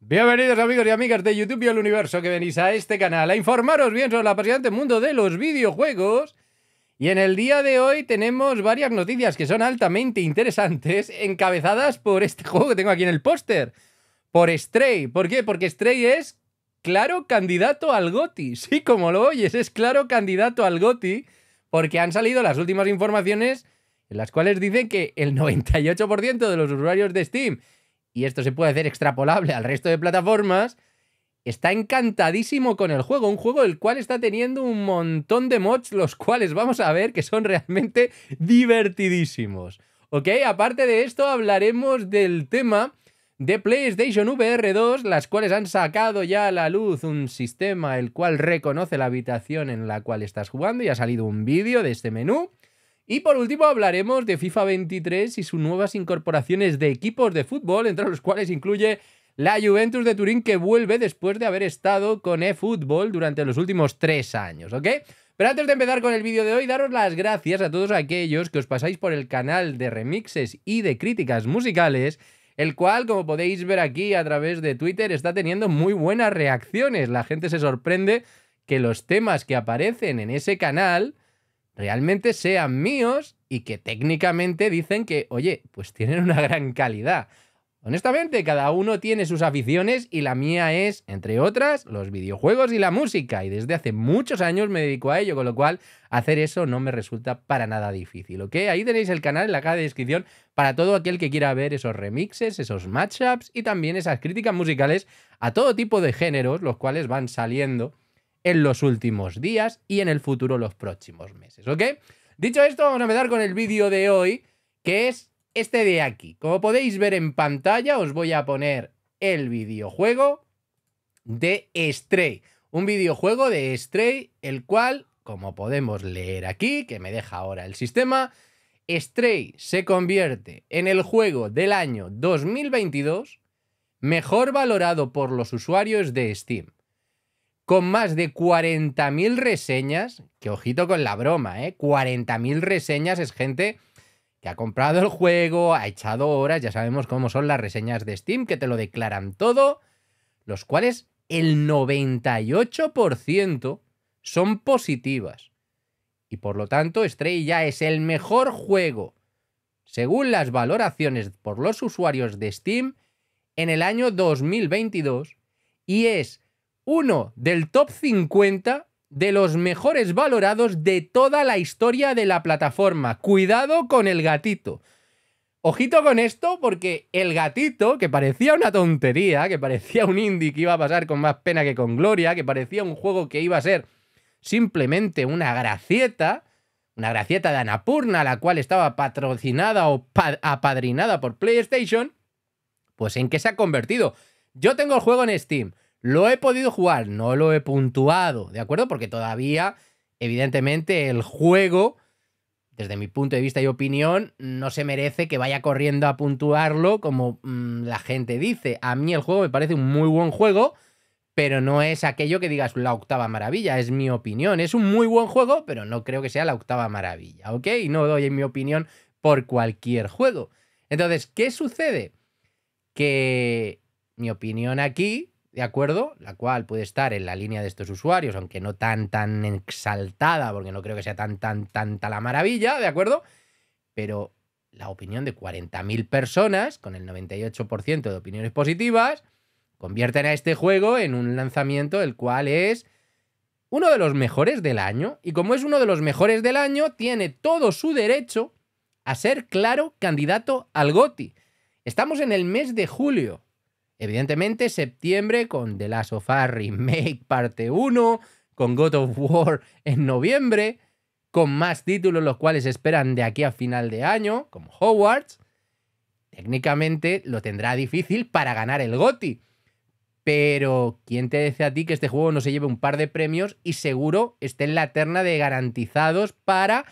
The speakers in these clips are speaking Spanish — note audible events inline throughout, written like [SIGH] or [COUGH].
Bienvenidos amigos y amigas de YouTube y el universo que venís a este canal a informaros bien sobre el apasionante mundo de los videojuegos. Y en el día de hoy tenemos varias noticias que son altamente interesantes, encabezadas por este [LAUGHS] juego que tengo aquí en el póster, por Stray. ¿Por qué? Porque Stray es claro candidato al GOTI. [LAUGHS] Sí, como lo oyes, es claro candidato al GOTI, porque han salido las últimas informaciones en las cuales dicen que el 98% [LAUGHS] de los usuarios de Steam y esto se puede hacer extrapolable al resto de plataformas, está encantadísimo con el juego, un juego el cual está teniendo un montón de mods, los cuales vamos a ver que son realmente divertidísimos. ¿Ok? Aparte de esto, hablaremos del tema de PlayStation VR 2, las cuales han sacado ya a la luz un sistema el cual reconoce la habitación en la cual estás jugando y ha salido un vídeo de este menú. Y por último hablaremos de FIFA 23 y sus nuevas incorporaciones de equipos de fútbol, entre los cuales incluye la Juventus de Turín que vuelve después de haber estado con eFootball durante los últimos tres años, ¿ok? Pero antes de empezar con el vídeo de hoy, daros las gracias a todos aquellos que os pasáis por el canal de remixes y de críticas musicales, el cual, como podéis ver aquí a través de Twitter, está teniendo muy buenas reacciones. La gente se sorprende que los temas que aparecen en ese canal realmente sean míos y que técnicamente dicen que, oye, pues tienen una gran calidad. Honestamente, cada uno tiene sus aficiones y la mía es, entre otras, los videojuegos y la música. Y desde hace muchos años me dedico a ello, con lo cual hacer eso no me resulta para nada difícil, ¿ok? Ahí tenéis el canal en la caja de descripción para todo aquel que quiera ver esos remixes, esos matchups y también esas críticas musicales a todo tipo de géneros, los cuales van saliendo en los últimos días y en el futuro los próximos meses, ¿ok? Dicho esto, vamos a empezar con el vídeo de hoy, que es este de aquí. Como podéis ver en pantalla, os voy a poner el videojuego de Stray. Un videojuego de Stray, el cual, como podemos leer aquí, que me deja ahora el sistema, Stray se convierte en el juego del año 2022 mejor valorado por los usuarios de Steam con más de 40.000 reseñas, que ojito con la broma, ¿eh? 40.000 reseñas es gente que ha comprado el juego, ha echado horas, ya sabemos cómo son las reseñas de Steam, que te lo declaran todo, los cuales el 98% son positivas. Y por lo tanto, Stray ya es el mejor juego, según las valoraciones por los usuarios de Steam, en el año 2022, y es uno del top 50 de los mejores valorados de toda la historia de la plataforma. Cuidado con el gatito. Ojito con esto, porque el gatito, que parecía una tontería, que parecía un indie que iba a pasar con más pena que con gloria, que parecía un juego que iba a ser simplemente una gracieta, una gracieta de Anapurna, la cual estaba patrocinada o apadrinada por PlayStation, pues en qué se ha convertido. Yo tengo el juego en Steam. Lo he podido jugar, no lo he puntuado, ¿de acuerdo? Porque todavía, evidentemente, el juego, desde mi punto de vista y opinión, no se merece que vaya corriendo a puntuarlo como mm, la gente dice. A mí el juego me parece un muy buen juego, pero no es aquello que digas la octava maravilla, es mi opinión. Es un muy buen juego, pero no creo que sea la octava maravilla, ¿ok? Y no doy mi opinión por cualquier juego. Entonces, ¿qué sucede? Que mi opinión aquí de acuerdo, la cual puede estar en la línea de estos usuarios, aunque no tan tan exaltada, porque no creo que sea tan tan tanta la maravilla, ¿de acuerdo? Pero la opinión de 40.000 personas, con el 98% de opiniones positivas, convierten a este juego en un lanzamiento el cual es uno de los mejores del año, y como es uno de los mejores del año, tiene todo su derecho a ser claro candidato al GOTI. Estamos en el mes de julio, Evidentemente, septiembre con The Last of Us Remake parte 1, con God of War en noviembre, con más títulos los cuales esperan de aquí a final de año, como Hogwarts. Técnicamente lo tendrá difícil para ganar el GOTI. Pero, ¿quién te dice a ti que este juego no se lleve un par de premios y seguro esté en la terna de garantizados para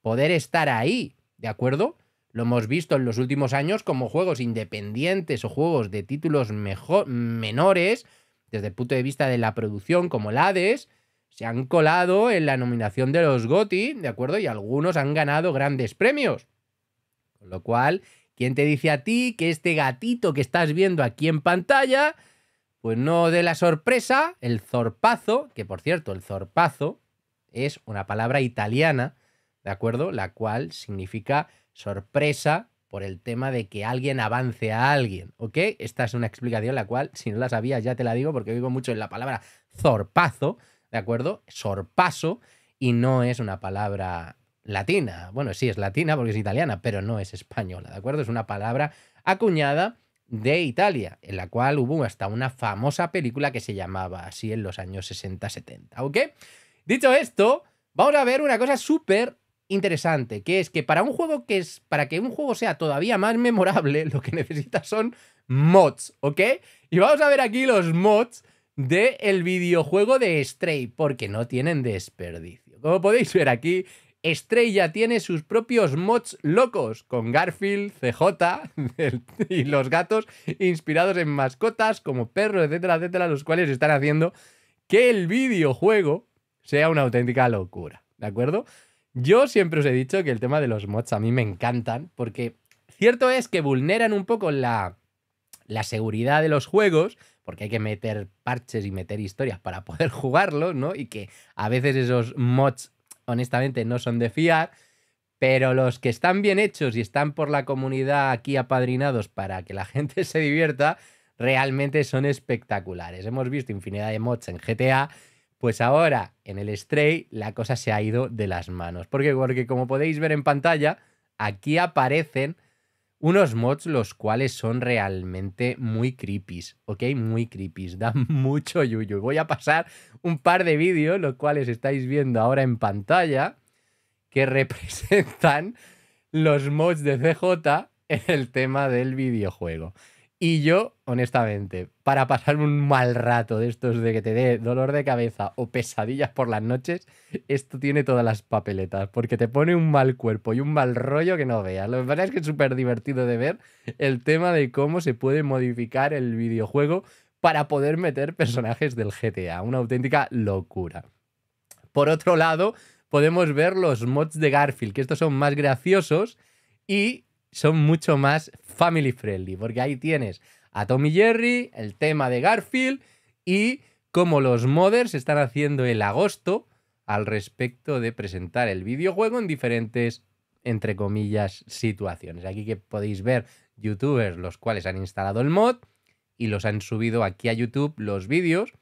poder estar ahí? ¿De acuerdo? Lo hemos visto en los últimos años como juegos independientes o juegos de títulos menores, desde el punto de vista de la producción, como el Hades, se han colado en la nominación de los GOTI, ¿de acuerdo? Y algunos han ganado grandes premios. Con lo cual, ¿quién te dice a ti que este gatito que estás viendo aquí en pantalla, pues no de la sorpresa, el zorpazo, que por cierto, el zorpazo es una palabra italiana, ¿de acuerdo? La cual significa sorpresa por el tema de que alguien avance a alguien, ¿ok? Esta es una explicación la cual, si no la sabías, ya te la digo porque vivo mucho en la palabra zorpazo, ¿de acuerdo? Sorpaso, y no es una palabra latina. Bueno, sí es latina porque es italiana, pero no es española, ¿de acuerdo? Es una palabra acuñada de Italia, en la cual hubo hasta una famosa película que se llamaba así en los años 60-70, ¿ok? Dicho esto, vamos a ver una cosa súper interesante, que es que para un juego que es para que un juego sea todavía más memorable, lo que [LAUGHS] necesita son mods, ¿ok? Y vamos a ver aquí los mods del videojuego de Stray, porque no tienen desperdicio. Como podéis ver aquí, Stray ya tiene sus propios mods locos, con Garfield, CJ [LAUGHS] y los gatos inspirados en mascotas como perros, etcétera, etcétera, los cuales están haciendo que el videojuego sea una auténtica locura, ¿de acuerdo? Yo siempre os he dicho que el tema de los mods a mí me encantan, porque cierto es que vulneran un poco la, seguridad de los juegos, porque hay que meter parches y meter historias para poder [LAUGHS] jugarlo ¿no? Y que a veces esos mods, honestamente, no son de fiar. Pero los que están bien hechos y están por la comunidad aquí apadrinados para que la [LAUGHS] gente se divierta, realmente son espectaculares. Hemos visto infinidad de mods en GTA pues ahora en el Stray la cosa se ha ido de las manos. ¿Por Porque como podéis ver en pantalla, aquí aparecen unos mods los cuales son realmente muy creepies, ¿ok? Muy creepies, [LAUGHS] dan mucho yuyu. Voy a pasar un par de vídeos, los cuales estáis viendo ahora en pantalla, que [LAUGHS] representan los mods de CJ en el tema del videojuego. Y yo, honestamente, para pasar un mal rato de estos de que te dé dolor de cabeza o pesadillas por las noches, esto tiene todas las papeletas, porque te pone un mal cuerpo y un mal rollo que no veas. Lo que pasa es que es súper divertido de ver el tema de cómo se puede modificar el videojuego para poder meter personajes del GTA. Una auténtica locura. Por otro lado, podemos ver los mods de Garfield, que estos son más graciosos y son mucho más family friendly, porque ahí tienes a Tommy Jerry, el tema de Garfield y cómo los modders están haciendo el agosto al respecto de presentar el videojuego en diferentes, entre comillas, situaciones. Aquí que podéis ver youtubers los cuales han instalado el mod y los han subido aquí a YouTube los vídeos,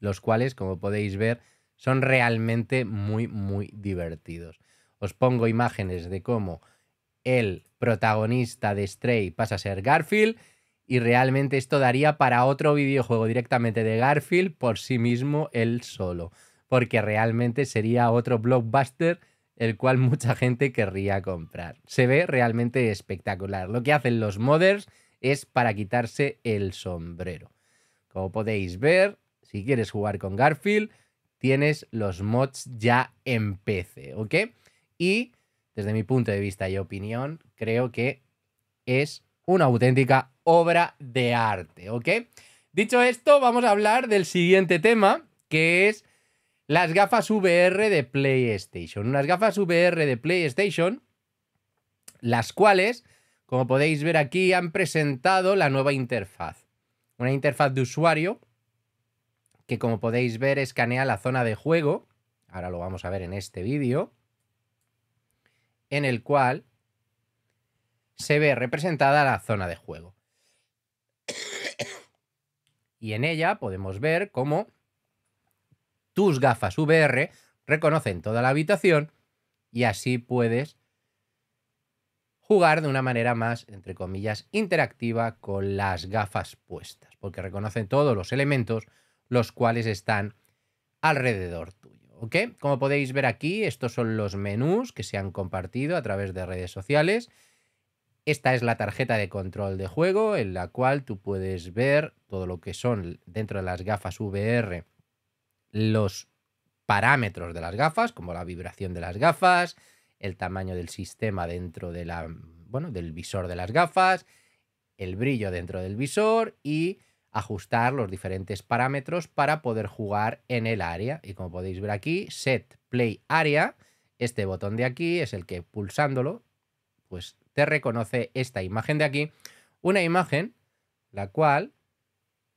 los cuales, como podéis ver, son realmente muy, muy divertidos. Os pongo imágenes de cómo él protagonista de Stray pasa a ser Garfield. Y realmente esto daría para otro videojuego directamente de Garfield por sí mismo él solo. Porque realmente sería otro blockbuster el cual mucha gente querría comprar. Se ve realmente espectacular. Lo que hacen los modders es para quitarse el sombrero. Como podéis ver, si quieres jugar con Garfield, tienes los mods ya en PC, ¿ok? Y desde mi punto de vista y opinión, creo que es una auténtica obra de arte, ¿ok? Dicho esto, vamos a hablar del siguiente tema, que es las gafas VR de PlayStation. Unas gafas VR de PlayStation, las cuales, como podéis ver aquí, han presentado la nueva interfaz. Una interfaz de usuario que, como podéis ver, escanea la zona de juego. Ahora lo vamos a ver en este vídeo en el cual se ve representada la zona de juego. Y en ella podemos ver cómo tus gafas VR reconocen toda la habitación y así puedes jugar de una manera más, entre comillas, interactiva con las gafas puestas, porque reconocen todos los elementos los cuales están alrededor tuyo. Como podéis ver aquí, estos son los menús que se han compartido a través de redes sociales. Esta es la tarjeta de control de juego en la cual tú puedes ver todo lo que son dentro de las gafas VR los parámetros de las gafas, como la vibración de las gafas, el tamaño del sistema dentro de la, del visor de las gafas, el brillo dentro del visor y ajustar los diferentes parámetros para poder jugar en el área. Y como podéis ver aquí, set play area, este botón de aquí es el que pulsándolo, pues te reconoce esta imagen de aquí, una imagen la cual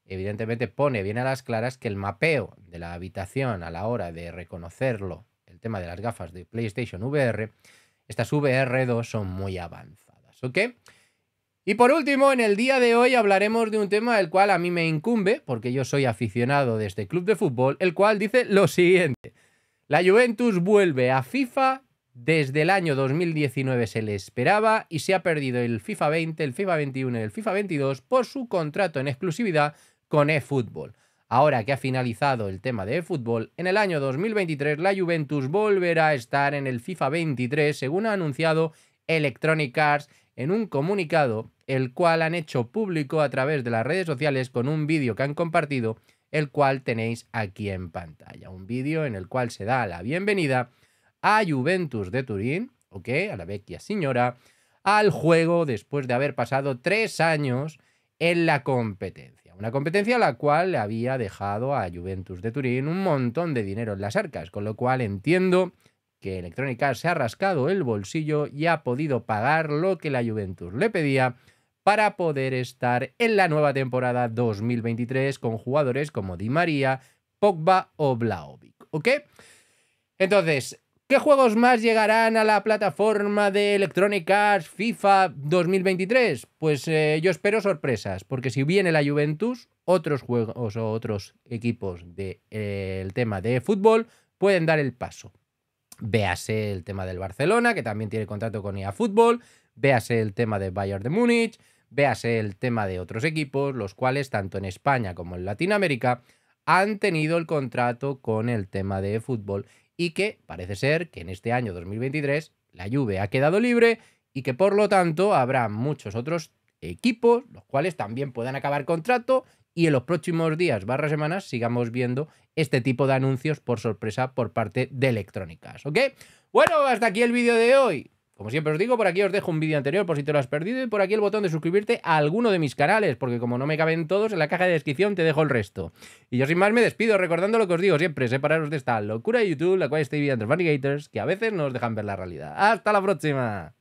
evidentemente pone bien a las claras que el mapeo de la habitación a la hora de reconocerlo, el tema de las gafas de PlayStation VR, estas VR2 son muy avanzadas, ¿ok? Y por último, en el día de hoy hablaremos de un tema del cual a mí me incumbe, porque yo soy aficionado de este club de fútbol, el cual dice lo siguiente. La Juventus vuelve a FIFA, desde el año 2019 se le esperaba y se ha perdido el FIFA 20, el FIFA 21 y el FIFA 22 por su contrato en exclusividad con eFootball. Ahora que ha finalizado el tema de eFootball, en el año 2023 la Juventus volverá a estar en el FIFA 23, según ha anunciado Electronic Arts en un comunicado, el cual han hecho público a través de las redes sociales con un vídeo que han compartido, el cual tenéis aquí en pantalla. Un vídeo en el cual se da la bienvenida a Juventus de Turín, ¿ok? A la vecchia señora, al juego después de haber pasado tres años en la competencia. Una competencia a la cual le había dejado a Juventus de Turín un montón de dinero en las arcas, con lo cual entiendo que Electronic Arts se ha rascado el bolsillo y ha podido pagar lo que la Juventus le pedía para poder estar en la nueva temporada 2023 con jugadores como Di María, Pogba o Blaovic, ¿ok? Entonces, ¿Qué juegos más llegarán a la plataforma de Electronic Arts FIFA 2023? Pues eh, yo espero sorpresas, porque si viene la Juventus, otros juegos o otros equipos del eh, tema de fútbol pueden dar el paso. Véase el tema del Barcelona, que también tiene contrato con IA e Fútbol, véase el tema de Bayern de Múnich, véase el tema de otros equipos, los cuales tanto en España como en Latinoamérica han tenido el contrato con el tema de fútbol y que parece ser que en este año 2023 la Juve ha quedado libre y que por lo tanto habrá muchos otros equipos los cuales también puedan acabar contrato y en los próximos días barra semanas sigamos viendo este tipo de anuncios por sorpresa por parte de electrónicas, ¿ok? Bueno, hasta aquí el vídeo de hoy. Como siempre os digo, por aquí os dejo un vídeo anterior por si te lo has perdido y por aquí el botón de suscribirte a alguno de mis canales, porque como no me caben todos, en la caja de descripción te dejo el resto. Y yo sin más me despido recordando lo que os digo siempre, separaros de esta locura de YouTube, la cual estoy viendo entre Gators, que a veces nos dejan ver la realidad. ¡Hasta la próxima!